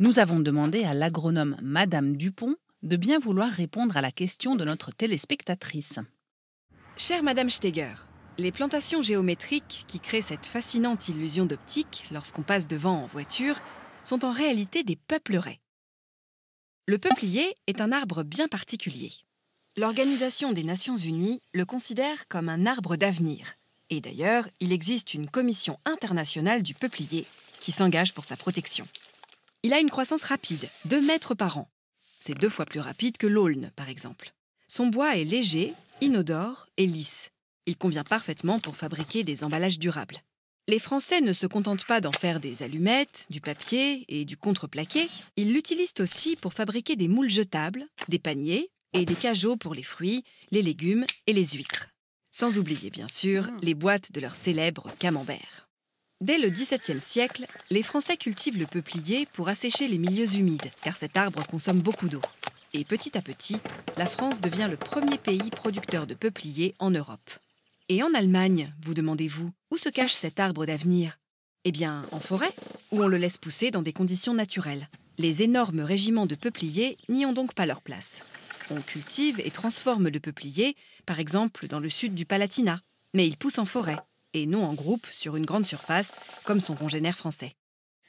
Nous avons demandé à l'agronome Madame Dupont de bien vouloir répondre à la question de notre téléspectatrice. Chère Madame Steger, les plantations géométriques qui créent cette fascinante illusion d'optique lorsqu'on passe devant en voiture sont en réalité des peuplerets. Le peuplier est un arbre bien particulier. L'Organisation des Nations Unies le considère comme un arbre d'avenir. Et d'ailleurs, il existe une commission internationale du peuplier qui s'engage pour sa protection. Il a une croissance rapide, 2 mètres par an. C'est deux fois plus rapide que l'aulne, par exemple. Son bois est léger, inodore et lisse. Il convient parfaitement pour fabriquer des emballages durables. Les Français ne se contentent pas d'en faire des allumettes, du papier et du contreplaqué, ils l'utilisent aussi pour fabriquer des moules jetables, des paniers et des cajots pour les fruits, les légumes et les huîtres. Sans oublier bien sûr mmh. les boîtes de leur célèbre camembert. Dès le XVIIe siècle, les Français cultivent le peuplier pour assécher les milieux humides, car cet arbre consomme beaucoup d'eau. Et petit à petit, la France devient le premier pays producteur de peupliers en Europe. Et en Allemagne, vous demandez-vous, où se cache cet arbre d'avenir Eh bien, en forêt, où on le laisse pousser dans des conditions naturelles. Les énormes régiments de peupliers n'y ont donc pas leur place. On cultive et transforme le peuplier, par exemple dans le sud du Palatinat, mais il pousse en forêt, et non en groupe sur une grande surface, comme son congénère français.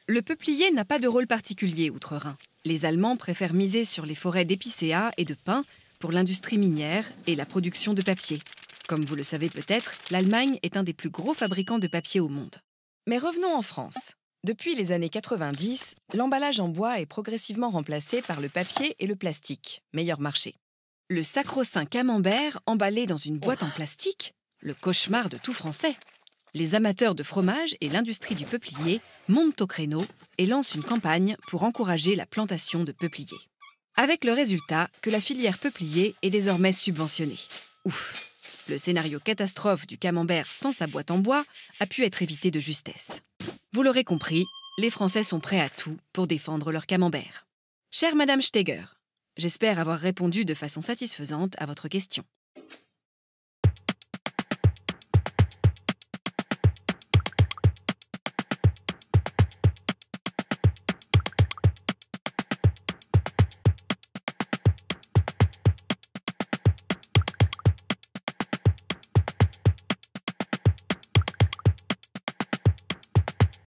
Le peuplier n'a pas de rôle particulier outre-Rhin. Les Allemands préfèrent miser sur les forêts d'épicéas et de pin pour l'industrie minière et la production de papier. Comme vous le savez peut-être, l'Allemagne est un des plus gros fabricants de papier au monde. Mais revenons en France. Depuis les années 90, l'emballage en bois est progressivement remplacé par le papier et le plastique, meilleur marché. Le sacro-saint camembert emballé dans une boîte en plastique, le cauchemar de tout Français, les amateurs de fromage et l'industrie du peuplier montent au créneau et lancent une campagne pour encourager la plantation de peupliers. Avec le résultat que la filière peuplier est désormais subventionnée. Ouf Le scénario catastrophe du camembert sans sa boîte en bois a pu être évité de justesse. Vous l'aurez compris, les Français sont prêts à tout pour défendre leur camembert. Chère Madame Steger, j'espère avoir répondu de façon satisfaisante à votre question.